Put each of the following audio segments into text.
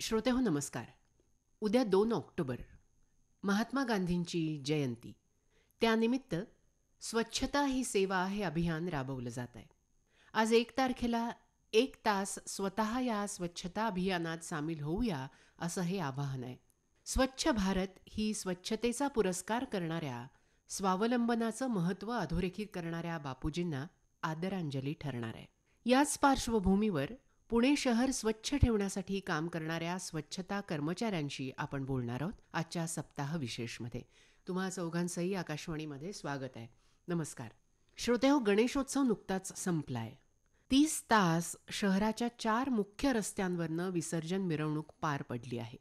श्रोते हो नमस्कार उद्या दोन ऑक्टोबर महात्मा गांधींची जयंती त्यानिमित्त स्वच्छता ही सेवा हे अभियान राबवलं जात आहे आज एक तारखेला एक तास स्वतः या स्वच्छता अभियानात सामील होऊया असं हे आवाहन आहे स्वच्छ भारत ही स्वच्छतेचा पुरस्कार करणाऱ्या स्वावलंबनाचं महत्त्व अधोरेखित करणाऱ्या बापूजींना आदरांजली ठरणार आहे याच पार्श्वभूमीवर पुणे शहर स्वच्छ ठेवण्यासाठी काम करणाऱ्या स्वच्छता कर्मचाऱ्यांशी आपण बोलणार आहोत आजच्या सप्ताह विशेषमध्ये तुम्हा चौघांचंही आकाशवाणीमध्ये स्वागत आहे नमस्कार श्रोतेहो गणेशोत्सव नुकताच संपलाय तीस तास शहराच्या चार मुख्य रस्त्यांवरनं विसर्जन मिरवणूक पार पडली आहे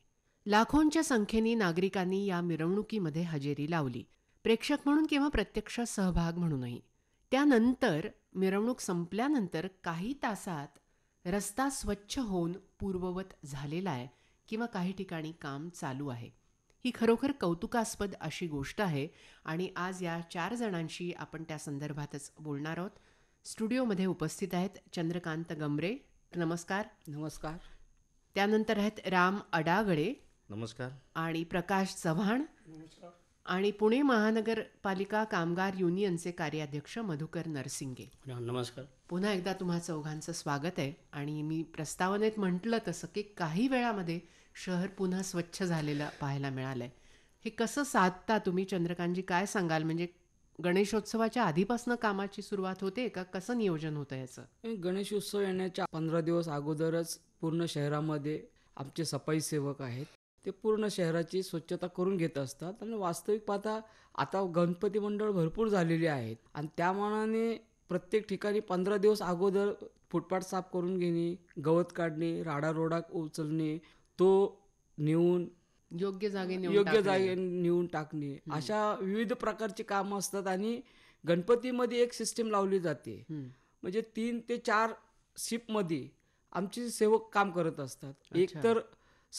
लाखोंच्या संख्येने नागरिकांनी या मिरवणुकीमध्ये हजेरी लावली प्रेक्षक म्हणून किंवा प्रत्यक्ष सहभाग म्हणूनही त्यानंतर मिरवणूक संपल्यानंतर काही तासात रस्ता स्वच्छ होऊन पूर्ववत झालेला आहे किंवा काही ठिकाणी काम चालू आहे ही खरोखर कौतुकास्पद अशी गोष्ट आहे आणि आज या चार जणांशी आपण त्या संदर्भातच बोलणार आहोत स्टुडिओमध्ये उपस्थित आहेत चंद्रकांत गमरे नमस्कार नमस्कार त्यानंतर आहेत राम अडागळे नमस्कार आणि प्रकाश चव्हाण आणि पुणे महानगरपालिका कामगार युनियनचे कार्याध्यक्ष मधुकर नरसिंगे नमस्कार पुन्हा एकदा तुम्हा चौघांचं स्वागत आहे आणि मी प्रस्तावनेत म्हटलं तसं की काही वेळामध्ये शहर पुन्हा स्वच्छ झालेलं पाहायला मिळालं आहे हे कसं साधता तुम्ही चंद्रकांतजी काय सांगाल म्हणजे गणेशोत्सवाच्या आधीपासून कामाची सुरुवात होते का कसं नियोजन होतं याचं गणेशोत्सव येण्याच्या पंधरा दिवस अगोदरच पूर्ण शहरामध्ये आमचे सफाई सेवक आहेत ते पूर्ण शहराची स्वच्छता करून घेत असतात आणि वास्तविक पाहता आता गणपती मंडळ भरपूर झालेली आहेत आणि त्यामानाने प्रत्येक ठिकाणी पंधरा दिवस अगोदर फुटपाथ साफ करून घेणे गवत काढणे राडारोडा उचलणे तो नेऊन योग्य जागे योग्य जागे नेऊन टाकणे अशा विविध प्रकारचे कामं असतात आणि गणपतीमध्ये एक सिस्टीम लावली जाते म्हणजे तीन ते चार मध्ये आमचे सेवक काम करत असतात एक तर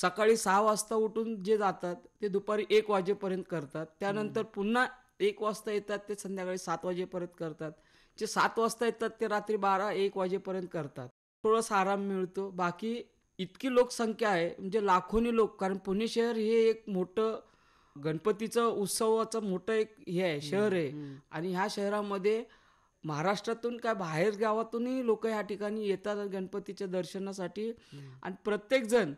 सकाळी सहा वाजता उठून जे जातात ते दुपारी एक वाजेपर्यंत करतात त्यानंतर पुन्हा एक वाजता येतात ते संध्याकाळी सात वाजेपर्यंत करतात जे सात वाजता येतात ते रात्री बारा एक वाजेपर्यंत करतात थोडासा आराम मिळतो बाकी इतकी लोकसंख्या आहे म्हणजे लाखोनी लोक कारण पुणे शहर हे एक मोठं गणपतीचं उत्सवाचं मोठं एक हे आहे शहर आहे आणि ह्या शहरामध्ये महाराष्ट्रातून काय बाहेर गावातूनही लोक ह्या ठिकाणी येतात गणपतीच्या दर्शनासाठी आणि प्रत्येकजण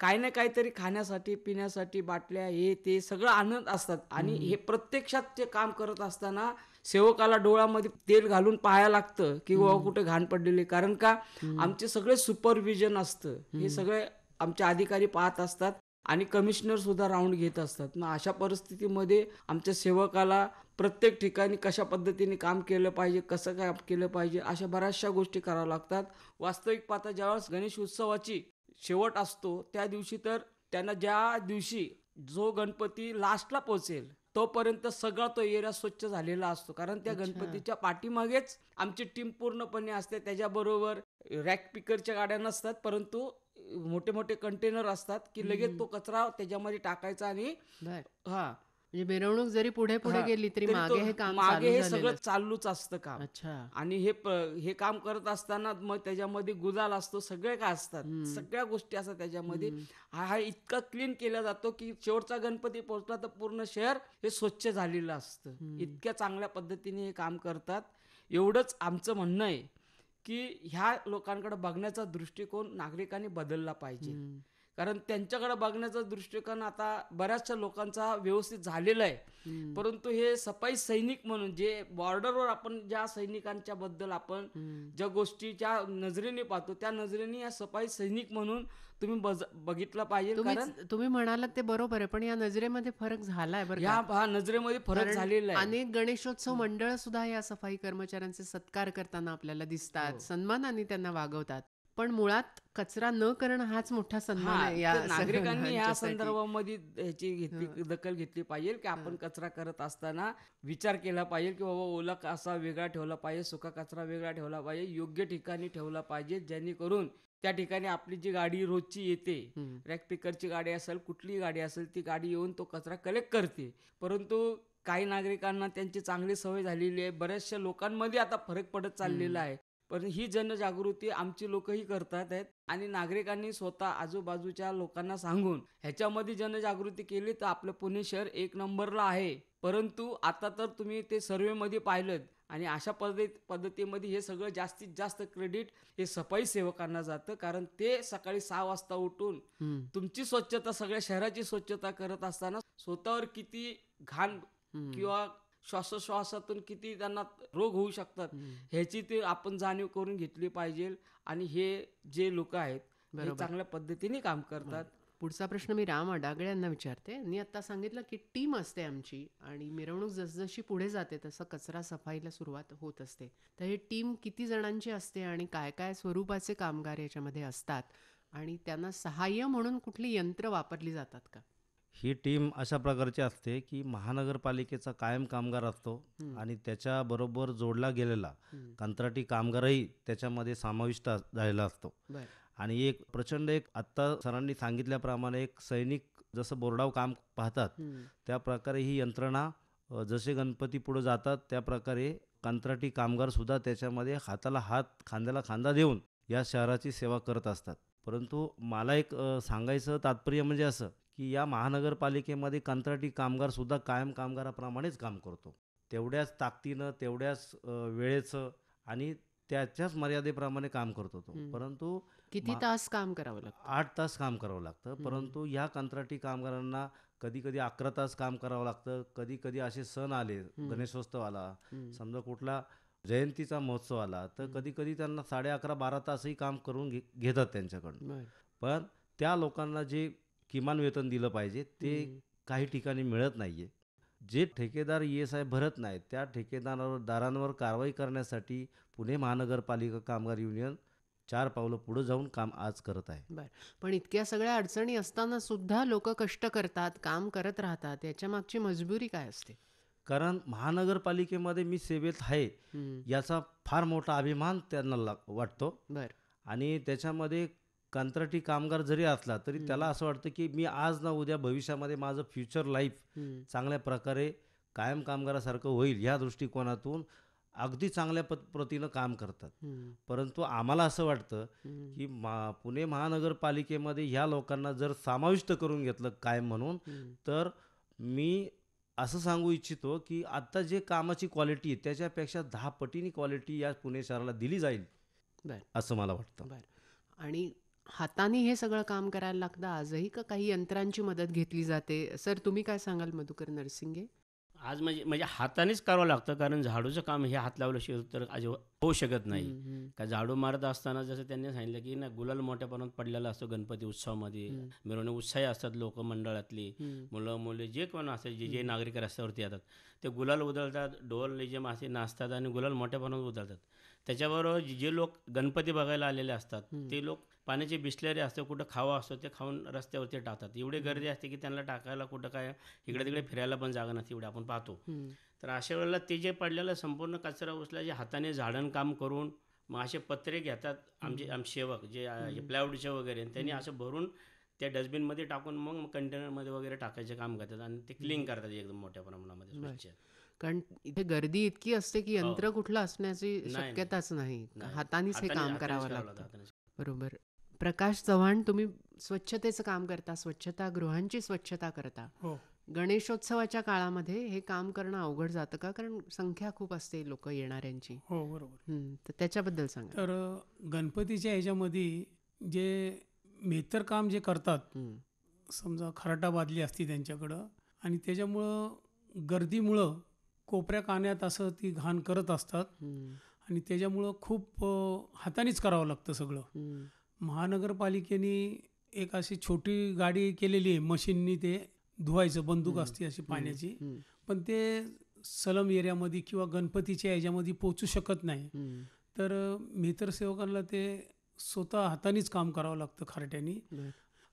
काही ना काहीतरी खाण्यासाठी पिण्यासाठी बाटल्या हे ते सगळं आणत असतात आणि हे प्रत्यक्षात ते काम करत असताना सेवकाला डोळ्यामध्ये तेल घालून पाहायला लागतं की बाबा कुठे घाण पडलेले कारण का आमचे सगळे सुपरविजन असतं हे सगळे आमचे अधिकारी पाहत असतात आणि कमिशनर सुद्धा राऊंड घेत असतात मग अशा परिस्थितीमध्ये आमच्या सेवकाला प्रत्येक ठिकाणी कशा पद्धतीने काम केलं पाहिजे कसं काय केलं पाहिजे अशा बऱ्याचशा गोष्टी कराव्या लागतात वास्तविक पाहता ज्यावेळेस गणेश उत्सवाची शेवट असतो त्या दिवशी तर त्यांना ज्या दिवशी जो गणपती लास्टला पोहोचेल तोपर्यंत सगळा तो एरिया स्वच्छ झालेला असतो कारण त्या गणपतीच्या पाठीमागेच आमची टीम पूर्णपणे असते त्याच्याबरोबर रॅक पिकरच्या गाड्या नसतात परंतु मोठे मोठे कंटेनर असतात की लगेच तो कचरा त्याच्यामध्ये टाकायचा आणि हा म्हणजे मिरवणूक जरी पुढे पुढे गेली तरी मागे हे काम मागे हे सगळं चालूच असतं काम अच्छा आणि हे हे काम करत असताना मग त्याच्यामध्ये गुजाल असतो सगळे काय असतात सगळ्या गोष्टी असतात त्याच्यामध्ये हा इतका क्लीन केला जातो की शेवटचा गणपती पोहोचला तर पूर्ण शहर हे स्वच्छ झालेलं असतं इतक्या चांगल्या पद्धतीने हे काम करतात एवढंच आमचं म्हणणं आहे की ह्या लोकांकडे बघण्याचा दृष्टिकोन नागरिकांनी बदलला पाहिजे कारण त्यांच्याकडे बघण्याचा दृष्टिकोन आता बऱ्याचशा लोकांचा व्यवस्थित झालेला आहे परंतु हे सफाई सैनिक म्हणून जे बॉर्डरवर आपण ज्या सैनिकांच्या बद्दल आपण ज्या गोष्टीच्या नजरेने पाहतो त्या नजरेने या सफाई सैनिक म्हणून तुम्ही बघितलं पाहिजे कारण तुम्ही म्हणालात ते बरोबर आहे पण या नजरेमध्ये फरक झालाय बरं या नजरेमध्ये फरक झालेला आहे अनेक गणेशोत्सव मंडळ सुद्धा या सफाई कर्मचाऱ्यांचे सत्कार करताना आपल्याला दिसतात हो. सन्मानाने त्यांना वागवतात पण मुळात कचरा न करणं हाच मोठा सन्मान आहे या नागरिकांनी या संदर्भामध्ये ह्याची घेतली दखल घेतली पाहिजे की आपण कचरा करत असताना विचार केला पाहिजे की बाबा ओला असा वेगळा ठेवला पाहिजे सुका कचरा वेगळा ठेवला पाहिजे योग्य ठिकाणी ठेवला पाहिजे जेणेकरून त्या ठिकाणी आपली जी गाडी रोजची येते रॅक पिकरची गाडी असेल कुठलीही गाडी असेल ती गाडी येऊन तो कचरा कलेक्ट करते परंतु काही नागरिकांना त्यांची चांगली सवय झालेली आहे बऱ्याचशा लोकांमध्ये आता फरक पडत चाललेला आहे पण ही जनजागृती आमची लोकही करतात आहेत आणि नागरिकांनी स्वतः आजूबाजूच्या लोकांना सांगून ह्याच्यामध्ये जनजागृती केली तर आपलं पुणे शहर एक नंबरला आहे परंतु आता तर तुम्ही ते मध्ये पाहिलं आणि अशा पद्धत पद्धतीमध्ये हे सगळं जास्तीत जास्त क्रेडिट हे सफाई सेवकांना जातं कारण ते सकाळी सहा वाजता उठून तुमची स्वच्छता सगळ्या शहराची स्वच्छता करत असताना स्वतःवर किती घाण किंवा श्वासोश्वासातून किती त्यांना रोग होऊ शकतात ह्याची ते आपण जाणीव करून घेतली पाहिजे आणि हे जे लोक आहेत चांगल्या पद्धतीने काम करतात पुढचा प्रश्न मी राम अडागळे यांना विचारते मी आता सांगितलं की टीम असते आमची आणि मिरवणूक जसजशी पुढे जाते तसं कचरा सफाईला सुरुवात होत असते तर हे टीम किती जणांची असते आणि काय काय स्वरूपाचे कामगार याच्यामध्ये असतात आणि त्यांना सहाय्य म्हणून कुठली यंत्र वापरली जातात का ही टीम अशा प्रकारची असते की महानगरपालिकेचा कायम कामगार असतो आणि त्याच्याबरोबर जोडला गेलेला कंत्राटी कामगारही त्याच्यामध्ये समाविष्ट झालेला असतो आणि एक प्रचंड एक आत्ता सरांनी सांगितल्याप्रमाणे एक सैनिक जसं बोर्डाव काम पाहतात त्या प्रकारे ही यंत्रणा जसे गणपती पुढे जातात त्या प्रकारे कंत्राटी कामगार सुद्धा त्याच्यामध्ये हाताला हात खांद्याला खांदा देऊन या शहराची सेवा करत असतात परंतु मला एक सांगायचं तात्पर्य म्हणजे असं की या महानगरपालिकेमध्ये कंत्राटी कामगारसुद्धा कायम कामगाराप्रमाणेच काम करतो तेवढ्याच ताकदीनं तेवढ्याच वेळेचं आणि त्याच्याच मर्यादेप्रमाणे काम करतो तो परंतु किती तास काम करावं लागतं आठ तास काम करावं लागतं परंतु या कंत्राटी कामगारांना कधी कधी अकरा तास काम करावं लागतं कधी कधी असे सण आले गणेशोत्सव आला समजा कुठला जयंतीचा महोत्सव आला तर कधी कधी त्यांना साडे अकरा बारा तासही काम करून घेतात त्यांच्याकडून पण त्या लोकांना जे किमान वेतन दिलं पाहिजे ते काही ठिकाणी मिळत नाही आहे जे ठेकेदार ई एस आय भरत नाही त्या ठेकेदारावर दारांवर कारवाई करण्यासाठी पुणे महानगरपालिका कामगार युनियन चार पावलं पुढे जाऊन काम आज करत आहे पण इतक्या सगळ्या अडचणी असताना सुद्धा लोक कष्ट करतात काम करत राहतात याच्या मागची मजबुरी काय असते कारण महानगरपालिकेमध्ये मी सेवेत आहे याचा फार मोठा अभिमान त्यांना वाटतो आणि त्याच्यामध्ये कंत्राटी कामगार जरी असला तरी त्याला असं वाटतं की मी आज ना उद्या भविष्यामध्ये माझं फ्युचर लाईफ चांगल्या प्रकारे कायम कामगारासारखं होईल ह्या दृष्टिकोनातून अगदी चांगल्या पत प्रतीनं काम करतात परंतु आम्हाला असं वाटतं की मा पुणे महानगरपालिकेमध्ये ह्या लोकांना जर समाविष्ट करून घेतलं कायम म्हणून तर मी असं सांगू इच्छितो की आत्ता जे कामाची क्वालिटी आहे त्याच्यापेक्षा दहा पटीनी क्वालिटी या पुणे शहराला दिली जाईल असं मला वाटतं आणि हाताने हे सगळं काम करायला लागतं आजही का काही यंत्रांची मदत घेतली जाते सर तुम्ही काय सांगाल मधुकर नरसिंगे आज म्हणजे म्हणजे हातानेच करावं लागतं कारण झाडूचं काम हे हात लावल्याशिवाय तर आज होऊ शकत नाही का झाडू मारत असताना जसं त्यांनी सांगितलं की ना गुलाल मोठ्या प्रमाणात पडलेला असतो गणपती उत्सवामध्ये मिरवणे उत्साही असतात लोक मंडळातली मुलं मुले जे कोण असतात जे जे नागरिक रस्त्यावरती येतात ते गुलाल उधळतात डोल जे मासे नाचतात आणि गुलाल मोठ्या प्रमाणात उधळतात त्याच्याबरोबर जे लोक गणपती बघायला आलेले असतात ते लोक पाण्याची बिसलेरी असते कुठं खावं असतो ते खाऊन रस्त्यावरती टाकतात एवढी गर्दी असते की त्यांना टाकायला कुठं काय इकडे तिकडे फिरायला पण जागा नसते एवढं आपण पाहतो तर अशा वेळेला ते जे पडलेलं संपूर्ण कचरा जे हाताने झाडण काम करून मग असे पत्रे घेतात आमचे आम सेवक जे प्लायवूडचे वगैरे त्यांनी असं भरून त्या डस्टबिनमध्ये टाकून मग कंटेनरमध्ये वगैरे टाकायचे काम करतात आणि ते क्लीन करतात एकदम मोठ्या प्रमाणामध्ये कारण इथे गर्दी इतकी असते की हो. यंत्र कुठलं असण्याची शक्यताच नाही हातानेच हे काम करावं लागतं बरोबर प्रकाश चव्हाण तुम्ही स्वच्छतेचं काम करता स्वच्छता गृहांची स्वच्छता करता हो गणेशोत्सवाच्या काळामध्ये हे काम करणं अवघड जातं का कारण संख्या खूप असते लोक येणाऱ्यांची हो बरोबर तर त्याच्याबद्दल सांग तर गणपतीच्या ह्याच्यामध्ये जे मेहतर काम जे करतात समजा खराटा बादली असती त्यांच्याकडं आणि त्याच्यामुळं गर्दीमुळं कोपऱ्या कान्यात असं ती घाण करत असतात आणि त्याच्यामुळं खूप हातानेच करावं लागतं सगळं महानगरपालिकेने एक अशी छोटी गाडी केलेली आहे मशीननी ते धुवायचं बंदूक असते अशी पाण्याची पण ते सलम एरियामध्ये किंवा गणपतीच्या याच्यामध्ये पोचू शकत नाही तर मित्रसेवकांना ते स्वतः हातानेच काम करावं लागतं खारट्यानी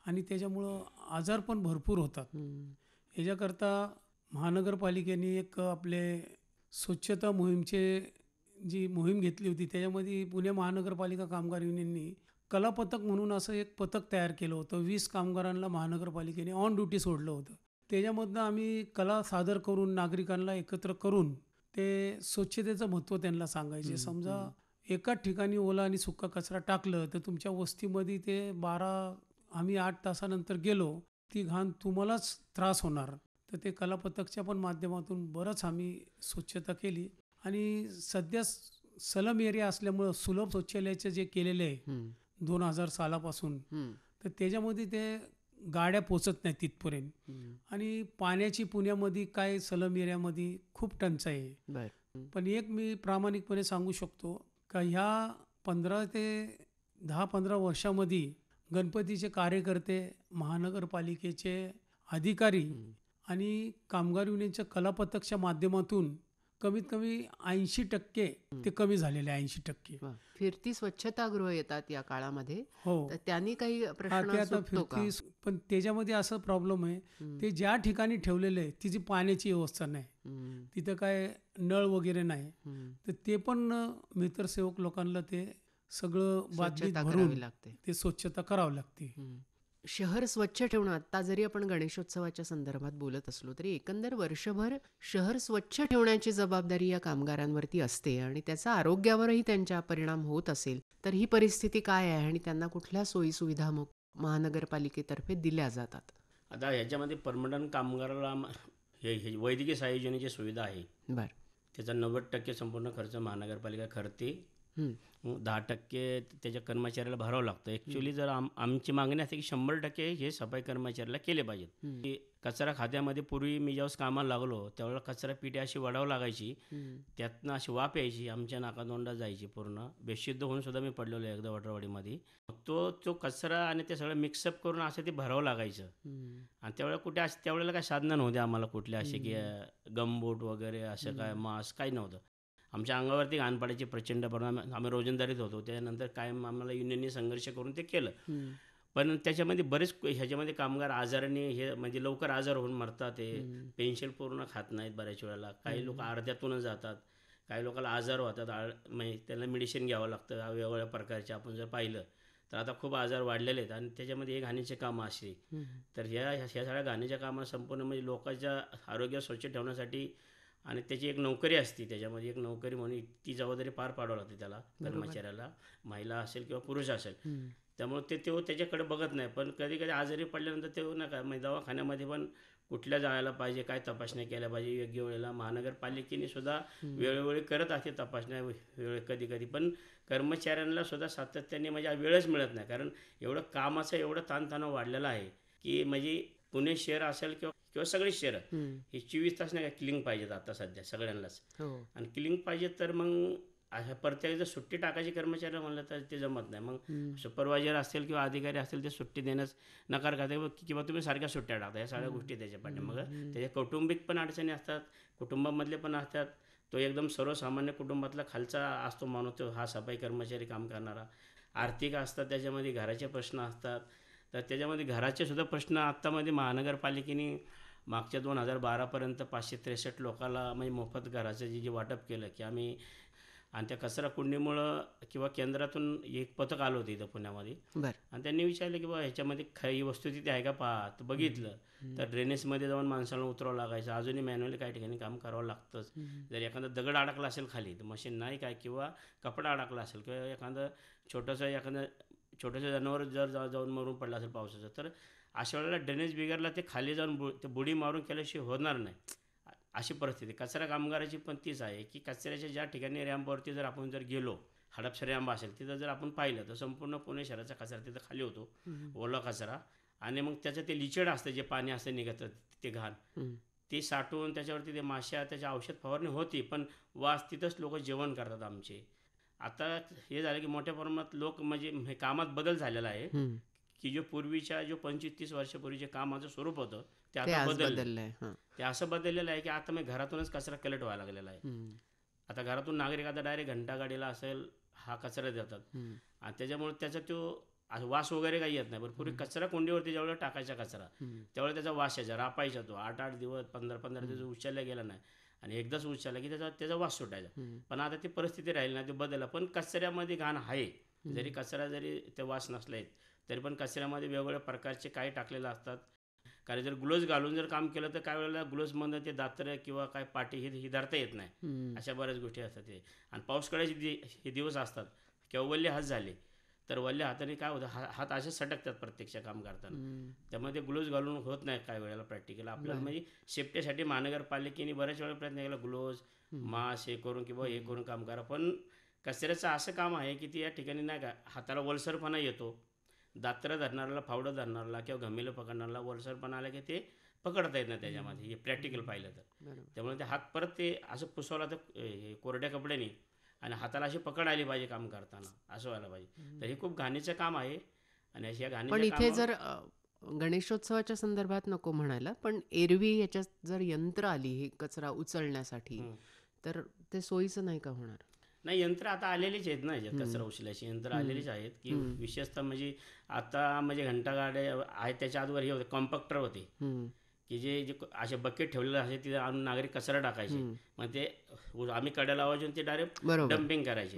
आणि त्याच्यामुळं आजार पण भरपूर होतात याच्याकरता महानगरपालिकेने एक आपले स्वच्छता मोहीमचे जी मोहीम घेतली होती त्याच्यामध्ये पुणे महानगरपालिका कामगार युनियननी कलापथक म्हणून असं एक पथक तयार केलं होतं वीस कामगारांना महानगरपालिकेने ऑन ड्युटी सोडलं होतं त्याच्यामधनं आम्ही कला सादर करून नागरिकांना एकत्र करून ते स्वच्छतेचं महत्त्व त्यांना सांगायचे समजा एकाच ठिकाणी ओला आणि सुक्का कचरा टाकलं तर तुमच्या वस्तीमध्ये ते बारा आम्ही आठ तासानंतर गेलो ती घाण तुम्हालाच त्रास होणार तर ते कलापथकच्या पण माध्यमातून बरंच आम्ही स्वच्छता केली आणि सध्या सलम एरिया असल्यामुळं सुलभ शौचालयाचं जे केलेलं आहे दोन हजार सालापासून तर त्याच्यामध्ये ते गाड्या पोचत नाही तिथपर्यंत आणि पाण्याची पुण्यामध्ये काय सलम एरियामध्ये खूप टंचाई आहे पण एक मी प्रामाणिकपणे सांगू शकतो का ह्या पंधरा ते दहा पंधरा वर्षामध्ये गणपतीचे कार्यकर्ते महानगरपालिकेचे अधिकारी आणि कामगार युनियनच्या कलापथकच्या माध्यमातून कमीत कमी ऐंशी टक्के ते कमी झालेले ऐंशी टक्के फिरती स्वच्छतागृह येतात या काळामध्ये हो त्यांनी काही फिरती पण त्याच्यामध्ये असं प्रॉब्लेम आहे ते ज्या ठिकाणी ठेवलेले आहे तिची पाण्याची व्यवस्था नाही तिथं काय नळ वगैरे नाही तर ते पण मित्रसेवक लोकांना ते सगळं बातमी भरून लागते ते स्वच्छता करावी लागते शहर स्वच्छ ठेवणं आत्ता जरी आपण गणेशोत्सवाच्या संदर्भात बोलत असलो तरी एकंदर वर्षभर शहर स्वच्छ ठेवण्याची जबाबदारी या कामगारांवरती असते आणि त्याचा आरोग्यावरही त्यांच्या परिणाम होत असेल तर ही परिस्थिती काय आहे आणि त्यांना कुठल्या सोयीसुविधा मग महानगरपालिकेतर्फे दिल्या जातात आता ह्याच्यामध्ये परमनंट कामगाराला हे वैद्यकीय सहाय्योजनेची सुविधा आहे बरं त्याचा नव्वद टक्के संपूर्ण खर्च महानगरपालिका करते दहा टक्के त्याच्या कर्मचाऱ्याला भरावं लागतं ऍक्च्युली जर आमची मागणी असते की शंभर टक्के हे सफाई कर्मचाऱ्याला केले पाहिजेत की कचरा खात्यामध्ये पूर्वी मी ज्यावेळेस कामाला लागलो त्यावेळेला कचरा पिठी अशी वडावं लागायची त्यातनं अशी वाफ यायची आमच्या नाकातोंडा जायची पूर्ण बेशुद्ध होऊन सुद्धा मी पडलेलो एकदा वटरवाडीमध्ये तो तो कचरा आणि ते सगळं मिक्सअप करून असं ते भरावं लागायचं आणि त्यावेळेला कुठे त्यावेळेला काय साधनं नव्हते आम्हाला कुठले असे की गमबोट वगैरे असं काय मास्क काही नव्हतं आमच्या अंगावरती घाण पाडायचे प्रचंड परिणाम आम्ही रोजंदारीत होतो त्यानंतर कायम आम्हाला युनियनने संघर्ष करून ते केलं पण त्याच्यामध्ये बरेच ह्याच्यामध्ये कामगार आजाराने हे म्हणजे लवकर आजार होऊन मरतात हे पेन्शन पूर्ण खात नाहीत बऱ्याच वेळेला काही लोक अर्ध्यातूनच जातात काही लोकांना आजार होतात म्हणजे त्यांना मेडिसिन घ्यावं लागतं वेगवेगळ्या प्रकारचे आपण जर पाहिलं तर आता खूप आजार वाढलेले आहेत आणि त्याच्यामध्ये हे घाणीचे काम असे तर ह्या ह्या सगळ्या घाणीच्या कामात संपूर्ण म्हणजे लोकांच्या आरोग्य स्वच्छ ठेवण्यासाठी आणि त्याची एक नोकरी असते त्याच्यामध्ये एक नोकरी म्हणून ती जबाबदारी पार पाडावं लागते त्याला कर्मचाऱ्याला महिला असेल किंवा पुरुष असेल त्यामुळे ते तो त्याच्याकडे बघत नाही पण कधी कधी आजारी पडल्यानंतर ते ना म्हणजे दवाखान्यामध्ये पण कुठल्या जायला पाहिजे काय तपासण्या केल्या पाहिजे योग्य वेळेला महानगरपालिकेने सुद्धा वेळोवेळी करत असते तपासण्या वेळ कधी कधी पण कर्मचाऱ्यांना सुद्धा सातत्याने म्हणजे वेळच मिळत नाही कारण एवढं कामाचं एवढं ताणतणाव वाढलेला आहे की म्हणजे पुणे शहर असेल किंवा किंवा सगळी शेअर हे चोवीस तास नाही का किलिंग पाहिजेत आता सध्या सगळ्यांनाच हो. आणि किलिंग पाहिजे तर मग अशा परत्याला जर सुट्टी टाकायची कर्मचारी म्हणलं तर ते जमत नाही मग सुपरवायझर असेल किंवा अधिकारी असेल ते सुट्टी देण्यास नकार करते किंवा तुम्ही सारख्या सुट्ट्या टाकता या सगळ्या गोष्टी त्याच्या पाठी मग त्याच्या कौटुंबिक पण अडचणी असतात कुटुंबामधले पण असतात तो एकदम सर्वसामान्य कुटुंबातला खालचा असतो माणूस तो हा सफाई कर्मचारी काम करणारा आर्थिक असतात त्याच्यामध्ये घराचे प्रश्न असतात तर त्याच्यामध्ये घराचे सुद्धा प्रश्न आत्तामध्ये महानगरपालिकेने मागच्या दोन हजार बारापर्यंत पाचशे त्रेसष्ट लोकाला म्हणजे मोफत घराचं जे जे वाटप केलं की आम्ही आणि त्या कचरा कुंडीमुळं किंवा केंद्रातून एक पथक आलं होतं इथं पुण्यामध्ये आणि त्यांनी विचारलं की बाबा ह्याच्यामध्ये खरी वस्तू तिथे आहे का पहा तर बघितलं तर ड्रेनेजमध्ये जाऊन माणसाला उतरावं लागायचं अजूनही मॅन्युअली काही ठिकाणी काम करावं लागतंच जर एखादा दगड अडकला असेल खाली तर मशीन नाही काय किंवा कपडा अडकला असेल किंवा एखादं छोटंसं एखादं छोटंसं जनावर जर जाऊन मरून पडलं असेल पावसाचं तर अशा वेळेला ड्रेनेज बिघडला ते खाली जाऊन बु ते बुडी मारून केल्याशिवाय होणार नाही अशी परिस्थिती कचरा कामगाराची पण तीच आहे की कचऱ्याच्या ज्या ठिकाणी रॅम्पवरती जर आपण जर गेलो हडपसर रॅम्प असेल तिथं जर आपण पाहिलं तर संपूर्ण पुणे शहराचा कचरा तिथं खाली होतो ओला कचरा आणि मग त्याचं ते लिचड असतं जे पाणी असतं निघतं ते घाण ते साठवून त्याच्यावरती ते माश्या त्याच्या औषध फवारणी होती पण वास तिथंच लोक जेवण करतात आमचे आता हे झालं की मोठ्या प्रमाणात लोक म्हणजे कामात बदल झालेला आहे की जो पूर्वीच्या जो पंचवीस तीस वर्षापूर्वीचे काम माझं स्वरूप होतं ते आता बदललं आहे ते असं बदललेलं आहे की आता मी घरातूनच कचरा कलेक्ट व्हायला लागलेला आहे आता घरातून नागरिक आता डायरेक्ट घंटा गाडीला असेल हा कचरा देतात आणि त्याच्यामुळे त्याचा तो वास वगैरे काही येत नाही पण पूर्वी कचरा कोंडीवरती ज्यावेळेला टाकायचा कचरा त्यावेळेला त्याचा वास यायचा रापायचा तो आठ आठ दिवस पंधरा पंधरा दिवस उचलला गेला नाही आणि एकदाच उचलला की त्याचा त्याचा वास सुटायचा पण आता ती परिस्थिती राहिली नाही ते बदलला पण कचऱ्यामध्ये घाण आहे जरी कचरा जरी ते वास नसला तरी पण कचऱ्यामध्ये वेगवेगळ्या प्रकारचे काही टाकलेले असतात कारण जर ग्लोव्ज घालून जर काम केलं तर काय वेळेला ग्लोव्जमधनं ते दात्र किंवा काय पाटी हे धरता येत नाही अशा बऱ्याच गोष्टी असतात ते आणि पाऊस दि हे दिवस असतात किंवा वल्ले हात झाले तर वल्ल्या हाताने काय होतं हात असे सटकतात प्रत्यक्ष काम करताना त्यामुळे ते ग्लोव्ज घालून होत नाही काय वेळेला प्रॅक्टिकल आपल्याला म्हणजे सेफ्टीसाठी महानगरपालिकेने बऱ्याच वेळा प्रयत्न केला ग्लोव्ज मास्क हे करून किंवा हे करून काम करा पण कचऱ्याचं असं काम आहे की ते या ठिकाणी नाही का हाताला वलसरपणा येतो दात्र धरणाऱ्याला फावडं धरणाऱ्याला किंवा घमेलं पकडणाऱ्याला पण आलं की ते पकडता येत नाही त्याच्यामध्ये हे प्रॅक्टिकल पाहिलं तर त्यामुळे ते हात परत ते असं पुसवला तर कोरड्या कपड्याने आणि हाताला अशी पकड आली पाहिजे काम करताना असं व्हायला पाहिजे तर हे खूप घाणीचं काम आहे आणि अशी या पण इथे जर गणेशोत्सवाच्या संदर्भात नको म्हणायला पण एरवी याच्यात जर यंत्र आली हे कचरा उचलण्यासाठी तर ते सोयीचं नाही का होणार नाही यंत्र आता आलेलीच आहेत ना कचरा उचलायची यंत्र आलेलीच आहेत की विशेषतः म्हणजे आता म्हणजे घंटागाडे आहेत त्याच्या आजवर हे होते कॉम्पॅक्टर होते की जे जे असे बकेट ठेवलेले असे तिथे आणून नागरिक कचरा टाकायचे मग ते आम्ही कड्या लावायचे ते डायरेक्ट डम्पिंग करायचे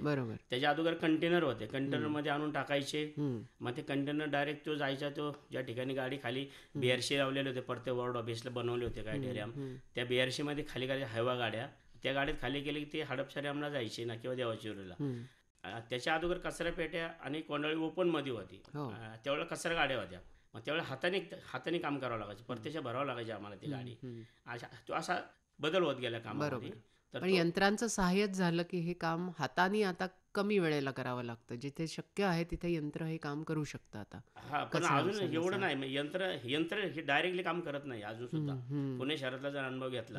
त्याच्या अगोदर कंटेनर होते कंटेनर मध्ये आणून टाकायचे मग ते कंटेनर डायरेक्ट तो जायचा तो ज्या ठिकाणी गाडी खाली बीआरसी लावलेले होते परते वॉर्ड ऑफिसला बनवले होते काय डेऱ्या त्या बीआरसी मध्ये खाली खाली हवा गाड्या त्या गाडीत खाली गेले की ते हडपसऱ्यामला जायचे ना किंवा उरला त्याच्या अगोदर कचरा पेट्या आणि कोंडाळी मध्ये होती हो. त्यावेळेला कचरा गाड्या होत्या मग त्यावेळेला हाताने हाताने काम करावं लागायचं परत्याच्या भरावं लागायचे आम्हाला ती गाडी अशा तो असा बदल होत गेला कामामध्ये तर यंत्रांचं सहाय्यच झालं की हे काम हाताने आता कमी वेळेला करावं लागतं जिथे शक्य आहे तिथे यंत्र हे काम करू शकतं आता अजून एवढं नाही यंत्र यंत्र हे डायरेक्टली काम करत नाही अजून सुद्धा पुणे शहरातला जर अनुभव घेतला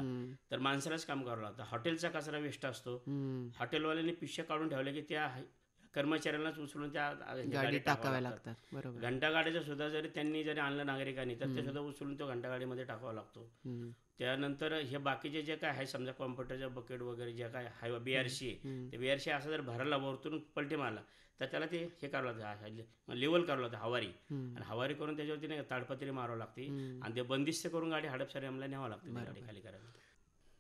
तर माणसालाच काम करावं लागतं हॉटेलचा कचरा वेस्ट असतो हॉटेलवाल्यांनी पिशा काढून ठेवले की त्या कर्मचाऱ्यांना उचलून त्या गाडी टाकाव्या लागतात बरोबर घंटागाडीचं सुद्धा जरी त्यांनी जरी आणलं नागरिकांनी तर ते सुद्धा उचलून तो घंटागाडीमध्ये टाकावा लागतो त्यानंतर हे बाकीचे जे काय आहे समजा कॉम्प्युटरचं बकेट वगैरे जे काय आहे बीआरसी ते बीआरसी असा जर भरायला वरतून पलटी मारला तर त्याला ते हे करावं लागतं लेवल करावं लागतं हवारी आणि हवारी करून त्याच्यावरती ताडपत्री मारावं लागते आणि ते बंदिस्त करून गाडी हडपसारी आम्हाला न्यावं लागते गाडी खाली करायला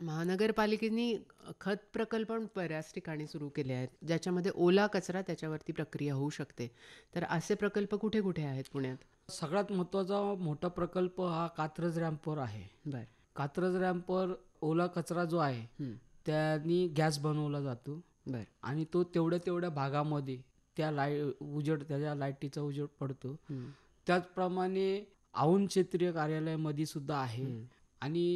महानगरपालिकेनी खत प्रकल्प पण बऱ्याच ठिकाणी सुरू केले आहेत ज्याच्यामध्ये ओला कचरा त्याच्यावरती प्रक्रिया होऊ शकते तर असे प्रकल्प कुठे कुठे आहेत पुण्यात सगळ्यात महत्त्वाचा मोठा प्रकल्प हा कात्रज रॅम्पवर आहे बर कात्रज रॅम्पवर ओला कचरा जो आहे त्यांनी गॅस बनवला जातो बर आणि तो तेवढ्या तेवढ्या भागामध्ये त्या लाय उजेड त्याच्या लाईटीचा उजड पडतो त्याचप्रमाणे औन क्षेत्रीय कार्यालयामध्ये सुद्धा आहे आणि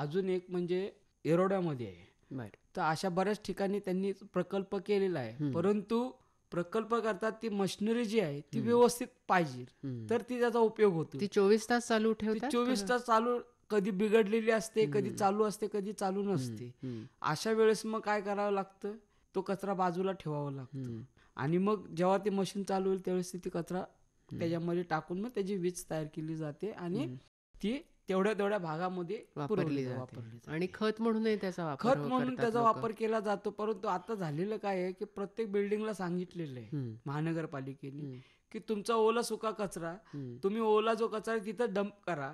अजून एक म्हणजे एरोड्यामध्ये आहे तर अशा बऱ्याच ठिकाणी त्यांनी प्रकल्प केलेला आहे परंतु प्रकल्प करतात ती मशिनरी जी आहे ती व्यवस्थित पाहिजे तर ती त्याचा उपयोग होतो ती चोवीस तास चालू ठेवते चोवीस तास चालू कधी बिघडलेली असते कधी चालू असते कधी चालू नसते अशा वेळेस मग काय करावं लागतं तो कचरा बाजूला ठेवावा लागतो आणि मग जेव्हा ती मशीन चालू होईल त्यावेळेस ती कचरा त्याच्यामध्ये टाकून मग त्याची वीज तयार केली जाते आणि ती तेवढ्या तेवढ्या भागामध्ये वापरली जाते आणि खत हो म्हणून त्याचा खत म्हणून त्याचा वापर केला जातो परंतु आता झालेलं काय आहे की प्रत्येक बिल्डिंगला सांगितलेलं आहे महानगरपालिकेने की तुमचा ओला सुका कचरा तुम्ही ओला जो कचरा तिथं डंप करा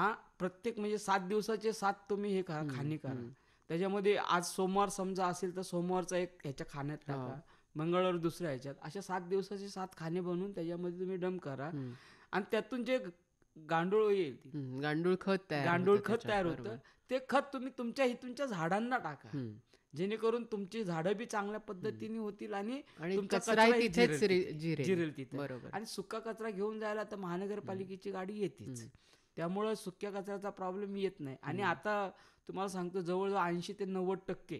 आ प्रत्येक म्हणजे सात दिवसाचे सात तुम्ही हे करा खाणी करा त्याच्यामध्ये आज सोमवार समजा असेल तर सोमवारचा एक ह्याच्या खाण्यात हो. टाका मंगळवार दुसऱ्या ह्याच्यात अशा सात दिवसाचे सात खाणे बनवून त्याच्यामध्ये तुम्ही डंप करा आणि त्यातून जे गांडूळ येईल गांडूळ खत गांडूळ खत तयार होतं ते खत तुम्ही तुमच्या हितूनच्या झाडांना टाका जेणेकरून तुमची झाडं बी चांगल्या पद्धतीने होतील आणि जिरेल तिथे बरोबर आणि सुका कचरा घेऊन जायला तर महानगरपालिकेची गाडी येतेच त्यामुळं सुक्या कचऱ्याचा प्रॉब्लेम येत नाही आणि आता तुम्हाला सांगतो जवळजवळ ऐंशी ते नव्वद टक्के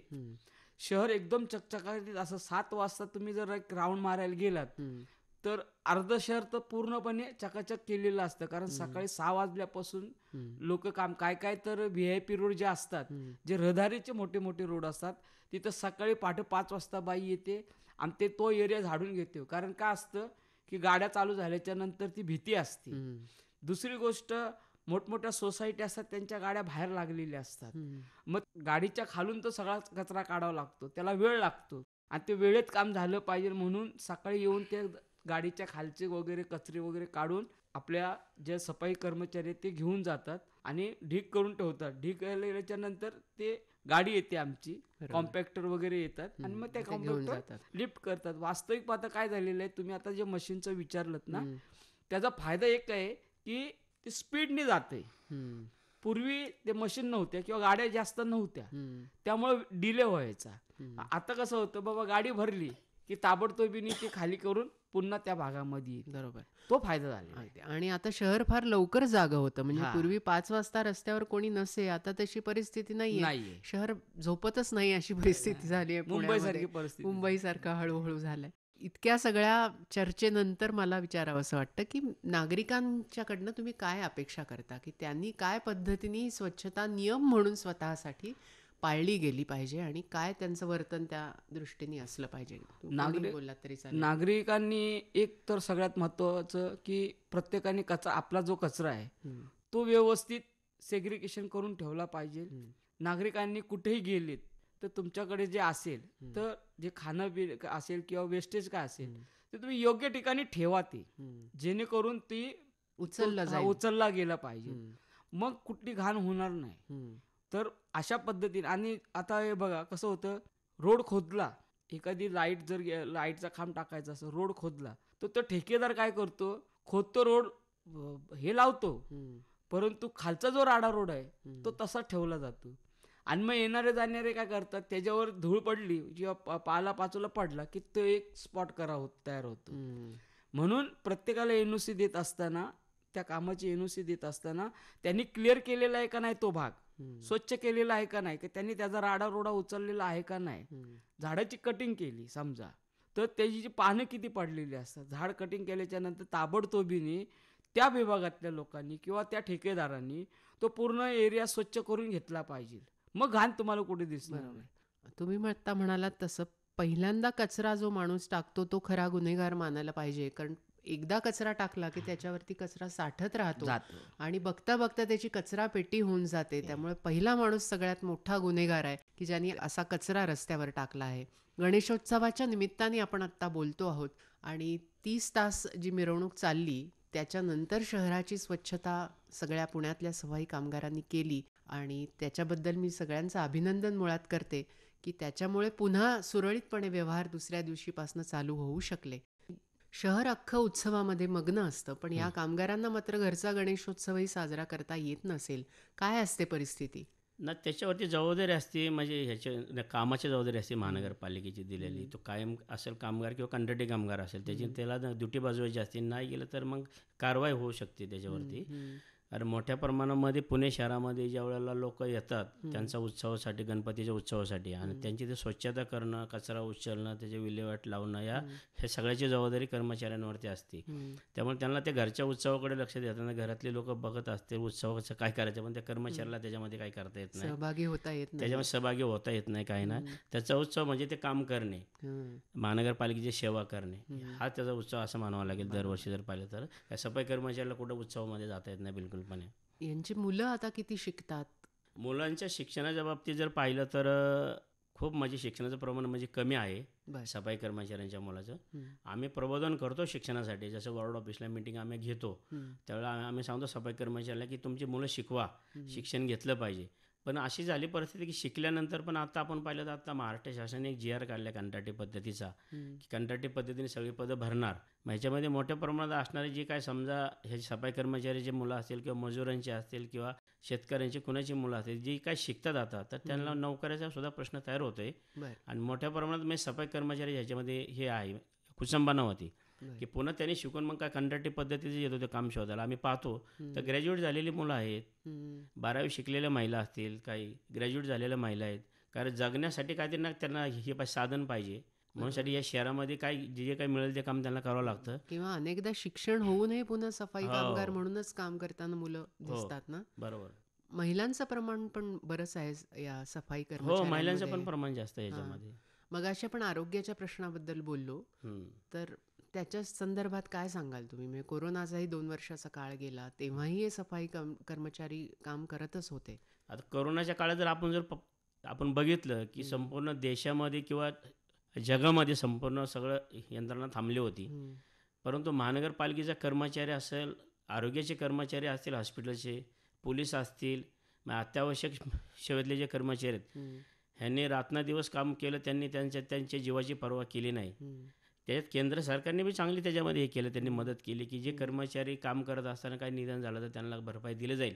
शहर एकदम चकचकाटीत असं सात वाजता तुम्ही जर एक राऊंड मारायला गेलात तर अर्ध शहर तर पूर्णपणे चकाचक केलेलं असतं कारण सकाळी सहा वाजल्यापासून लोक काम काय काय तर व्ही आय पी रोड जे असतात जे रहदारीचे मोठे मोठे रोड असतात तिथं सकाळी पहाटे पाच वाजता बाई येते आणि ते तो एरिया झाडून घेते कारण काय असतं की गाड्या चालू झाल्याच्या नंतर ती भीती असते दुसरी गोष्ट मोठमोठ्या सोसायटी असतात त्यांच्या गाड्या बाहेर लागलेल्या असतात मग गाडीच्या खालून तो सगळा कचरा काढावा लागतो त्याला वेळ लागतो आणि ते वेळेत काम झालं पाहिजे म्हणून सकाळी येऊन ते गाडीच्या खालचे वगैरे कचरे वगैरे काढून आपल्या ज्या सफाई कर्मचारी ते घेऊन जातात आणि ढीक करून ठेवतात ढीक केल्याच्या नंतर ते गाडी येते आमची कॉम्पॅक्टर वगैरे येतात आणि मग त्या कॉम्पॅक्टर लिफ्ट करतात वास्तविक पाहता काय झालेलं आहे तुम्ही आता जे मशीनचं विचारलत ना त्याचा फायदा एक आहे की ते स्पीडने जाते पूर्वी ते मशीन नव्हत्या किंवा गाड्या जास्त नव्हत्या त्यामुळे डिले व्हायचा आता कसं होतं बाबा गाडी भरली की ताबडतोबीने ती खाली करून पुन्हा त्या भागामध्ये बरोबर तो फायदा झाला आणि आता शहर फार लवकर जागा होतं म्हणजे पूर्वी पाच वाजता रस्त्यावर कोणी नसे आता तशी परिस्थिती नाहीये शहर झोपतच नाही अशी परिस्थिती झाली आहे मुंबईसारखी परिस्थिती मुंबईसारखं हळूहळू झालाय इतक्या सगळ्या चर्चेनंतर मला विचारावं असं वाटतं की नागरिकांच्याकडनं तुम्ही काय अपेक्षा करता की त्यांनी काय पद्धतीने स्वच्छता नियम म्हणून स्वतःसाठी पाळली गेली पाहिजे आणि काय त्यांचं वर्तन त्या दृष्टीने असलं पाहिजे नागरिक तरी नागरिकांनी एक तर सगळ्यात महत्वाचं की प्रत्येकाने कचरा आपला जो कचरा आहे तो व्यवस्थित सेग्रिकेशन करून ठेवला पाहिजे नागरिकांनी कुठेही गेलेत तर तुमच्याकडे जे असेल तर जे खाणं पि असेल किंवा वेस्टेज काय असेल ते तुम्ही योग्य ठिकाणी ठेवा ते जेणेकरून ती उचलला उचलला गेला पाहिजे मग कुठली घाण होणार नाही तर अशा पद्धतीने आणि आता हे बघा कसं होतं रोड खोदला एखादी लाईट जर लाईटचा खांब टाकायचा असं रोड खोदला तर तो ठेकेदार काय करतो खोदतो रोड हे लावतो परंतु खालचा जो राडा रोड आहे तो तसा ठेवला जातो आणि मग येणारे जाणारे काय करतात त्याच्यावर धूळ पडली किंवा पाला पाचूला पडला की तो एक स्पॉट करा होत तयार होतो म्हणून प्रत्येकाला एनओसी देत असताना त्या कामाची एनओसी देत असताना त्यांनी क्लिअर केलेला आहे का नाही तो भाग स्वच्छ केलेला आहे का नाही की त्यांनी त्याचा राडा रोडा उचललेला आहे का नाही झाडाची कटिंग केली समजा तर त्याची जी पानं किती पडलेली असतात झाड कटिंग केल्याच्या नंतर ताबडतोबीने त्या विभागातल्या लोकांनी किंवा त्या ठेकेदारांनी तो पूर्ण एरिया स्वच्छ करून घेतला पाहिजे मग घाण तुम्हाला कुठे दिसणार नाही तुम्ही म्हणता म्हणाला तसं पहिल्यांदा कचरा जो माणूस टाकतो तो खरा गुन्हेगार मानायला पाहिजे कारण एकदा कचरा टाकला की त्याच्यावरती कचरा साठत राहतो आणि बघता बघता त्याची कचरा पेटी होऊन जाते त्यामुळे पहिला माणूस सगळ्यात मोठा गुन्हेगार आहे की ज्यांनी असा कचरा रस्त्यावर टाकला आहे गणेशोत्सवाच्या निमित्ताने आपण आत्ता बोलतो आहोत आणि तीस तास जी मिरवणूक चालली त्याच्यानंतर शहराची स्वच्छता सगळ्या पुण्यातल्या सफाई कामगारांनी केली आणि त्याच्याबद्दल मी सगळ्यांचं अभिनंदन मुळात करते की त्याच्यामुळे पुन्हा सुरळीतपणे व्यवहार दुसऱ्या दिवशीपासून चालू होऊ शकले शहर अख्खं उत्सवामध्ये मग्न असतं पण या कामगारांना मात्र घरचा गणेशोत्सवही साजरा करता येत नसेल काय असते परिस्थिती ना त्याच्यावरती जबाबदारी असते म्हणजे ह्याच्या कामाची जबाबदारी असते महानगरपालिकेची दिलेली तो कायम असेल कामगार किंवा कंत्राटी कामगार असेल त्याची त्याला ड्युटी बाजवायची असते नाही गेलं तर मग कारवाई होऊ शकते त्याच्यावरती अरे मोठ्या प्रमाणामध्ये पुणे शहरामध्ये ज्या वेळेला लोक येतात त्यांचा उत्सवासाठी गणपतीच्या उत्सवासाठी आणि त्यांची ते स्वच्छता करणं कचरा उचलणं त्याचे विल्हेवाट लावणं या हे सगळ्याची जबाबदारी कर्मचाऱ्यांवरती असते त्यामुळे त्यांना ते घरच्या उत्सवाकडे लक्ष देताना घरातले लोक बघत असते उत्सवाचं काय करायचं पण त्या कर्मचाऱ्याला त्याच्यामध्ये काय करता येत नाही सहभागी होता येत नाही त्याच्यामध्ये सहभागी होता येत नाही काही नाही त्याचा उत्सव म्हणजे ते काम करणे महानगरपालिकेची सेवा करणे हा त्याचा उत्सव असं मानावा लागेल दरवर्षी जर पाहिलं तर सफाई कर्मचाऱ्याला कुठं उत्सवामध्ये जाता येत नाही बिलकुल यांची मुलं आता किती शिकतात मुलांच्या शिक्षणाच्या बाबतीत जर पाहिलं तर खूप माझे म्हणजे शिक्षणाचं प्रमाण म्हणजे कमी आहे सफाई कर्मचाऱ्यांच्या मुलाचं आम्ही प्रबोधन करतो शिक्षणासाठी जसं वॉर्ड ऑफिसला मिटिंग आम्ही घेतो त्यावेळेला आम्ही सांगतो सफाई कर्मचाऱ्याला की तुमची मुलं शिकवा शिक्षण घेतलं पाहिजे पण अशी झाली परिस्थिती की शिकल्यानंतर पण आता आपण पाहिलं तर आता महाराष्ट्र शासनाने एक जी आर काढल्या कंत्राटी पद्धतीचा की कंत्राटी पद्धतीने सगळी पदं भरणार मग ह्याच्यामध्ये मोठ्या प्रमाणात असणारे जे काय समजा हे सफाई कर्मचारी जे मुलं असतील किंवा मजुरांची असतील किंवा शेतकऱ्यांची कुणाची मुलं असतील जी काय शिकतात आता तर त्यांना नोकऱ्याचा सुद्धा प्रश्न तयार होतोय आणि मोठ्या प्रमाणात म्हणजे सफाई कर्मचारी ह्याच्यामध्ये हे आहे कुसंबा होती की पुन्हा त्यांनी शिकून मग काय कंत्राटी पद्धतीचे येत होते काम शोधायला आम्ही पाहतो तर ग्रॅज्युएट झालेली मुलं आहेत बारावी शिकलेल्या महिला असतील काही ग्रॅज्युएट झालेल्या महिला आहेत कारण जगण्यासाठी काय त्यांना त्यांना हे साधन पाहिजे म्हणूनसाठी या शहरामध्ये काय जे जे काही मिळेल ते काम त्यांना करावं लागतं किंवा अनेकदा शिक्षण होऊनही पुन्हा सफाई हो. कामगार म्हणूनच काम करताना मुलं हो. दिसतात ना बरोबर महिलांचं प्रमाण पण बरंच आहे या सफाई कर्मचारी हो महिलांचं पण प्रमाण जास्त आहे याच्यामध्ये मग अशा पण आरोग्याच्या प्रश्नाबद्दल बोललो तर त्याच्या संदर्भात काय सांगाल तुम्ही म्हणजे कोरोनाचाही दोन वर्षाचा काळ गेला तेव्हाही हे सफाई कम कर्मचारी काम करतच होते आता कोरोनाच्या काळात जर आपण जर आपण बघितलं की संपूर्ण देशामध्ये किंवा जगामध्ये संपूर्ण सगळं यंत्रणा थांबली होती परंतु महानगरपालिकेचा कर्मचारी असेल आरोग्याचे कर्मचारी असतील हॉस्पिटलचे पोलीस असतील अत्यावश्यक सेवेतले जे कर्मचारी आहेत ह्यांनी रातना दिवस काम केलं त्यांनी त्यांच्या त्यांच्या जीवाची पर्वा केली नाही त्याच्यात केंद्र सरकारने बी चांगली त्याच्यामध्ये हे केलं त्यांनी मदत केली की जे कर्मचारी काम करत असताना काही निधन झालं तर त्यांना भरपाई दिली जाईल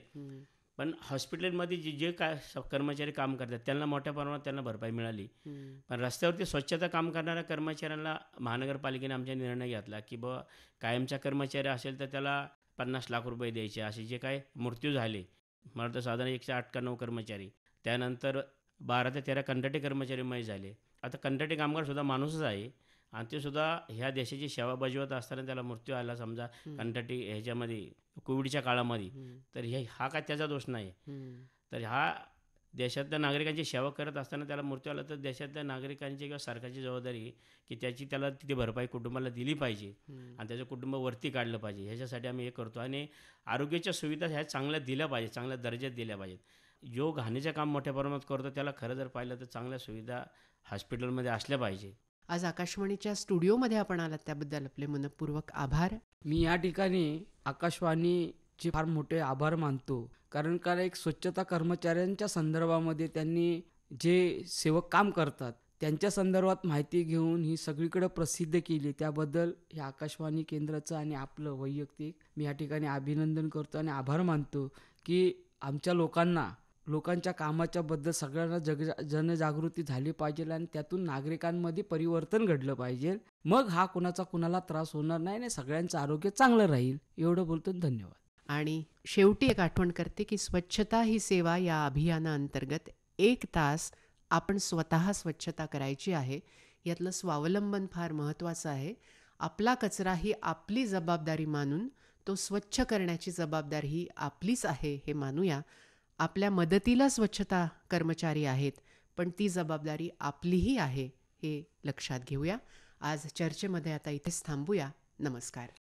पण हॉस्पिटलमध्ये जे जे काय कर्मचारी काम करतात त्यांना मोठ्या प्रमाणात त्यांना भरपाई मिळाली पण रस्त्यावरती स्वच्छता काम करणाऱ्या कर्मचाऱ्यांना महानगरपालिकेने आमच्या निर्णय घेतला की बाबा कायमचा कर्मचारी असेल तर त्याला पन्नास लाख रुपये द्यायचे असे जे काय मृत्यू झाले मला तर साधारण एकशे आठ कर्मचारी त्यानंतर बारा ते तेरा कंत्राटी कर्मचारी मय झाले आता कंत्राटी सुद्धा माणूसच आहे आणि ते सुद्धा ह्या देशाची सेवा बजावत असताना त्याला मृत्यू आला समजा कंटाटी ह्याच्यामध्ये कोविडच्या काळामध्ये तर हे हा काय त्याचा दोष नाही तर हा देशातल्या नागरिकांची सेवा करत असताना त्याला मृत्यू आला तर देशातल्या नागरिकांची किंवा सरकारची जबाबदारी की त्याची त्याला तिथे भरपाई कुटुंबाला दिली पाहिजे आणि त्याचं कुटुंब वरती काढलं पाहिजे ह्याच्यासाठी आम्ही हे करतो आणि आरोग्याच्या सुविधा ह्या चांगल्या दिल्या पाहिजे चांगल्या दर्जात दिल्या पाहिजेत जो घाणीचं काम मोठ्या प्रमाणात करतो त्याला खरं जर पाहिलं तर चांगल्या सुविधा हॉस्पिटलमध्ये असल्या पाहिजे आज आकाशवाणीच्या स्टुडिओमध्ये आपण आलात त्याबद्दल आपले मनपूर्वक आभार मी या ठिकाणी आकाशवाणीचे फार मोठे आभार मानतो कारण का एक स्वच्छता कर्मचाऱ्यांच्या संदर्भामध्ये त्यांनी जे सेवक काम करतात त्यांच्या संदर्भात माहिती घेऊन ही सगळीकडे प्रसिद्ध केली त्याबद्दल हे आकाशवाणी केंद्राचं आणि आपलं वैयक्तिक मी या ठिकाणी अभिनंदन करतो आणि आभार मानतो की आमच्या लोकांना लोकांच्या कामाच्या बद्दल सगळ्यांना जग जनजागृती झाली पाहिजे आणि त्यातून नागरिकांमध्ये परिवर्तन घडलं पाहिजे मग हा कुणाचा कुणाला त्रास होणार नाही आणि सगळ्यांचं आरोग्य चांगलं राहील एवढं बोलतो धन्यवाद आणि शेवटी एक आठवण करते की स्वच्छता ही सेवा या अभियाना अंतर्गत एक तास आपण स्वतः स्वच्छता करायची आहे यातलं स्वावलंबन फार महत्त्वाचं आहे आपला कचरा ही आपली जबाबदारी मानून तो स्वच्छ करण्याची जबाबदारी ही आपलीच आहे हे मानूया आपल्या मदतीला स्वच्छता कर्मचारी आहेत पण ती जबाबदारी आपलीही आहे हे लक्षात घेऊया आज चर्चेमध्ये आता इथेच थांबूया नमस्कार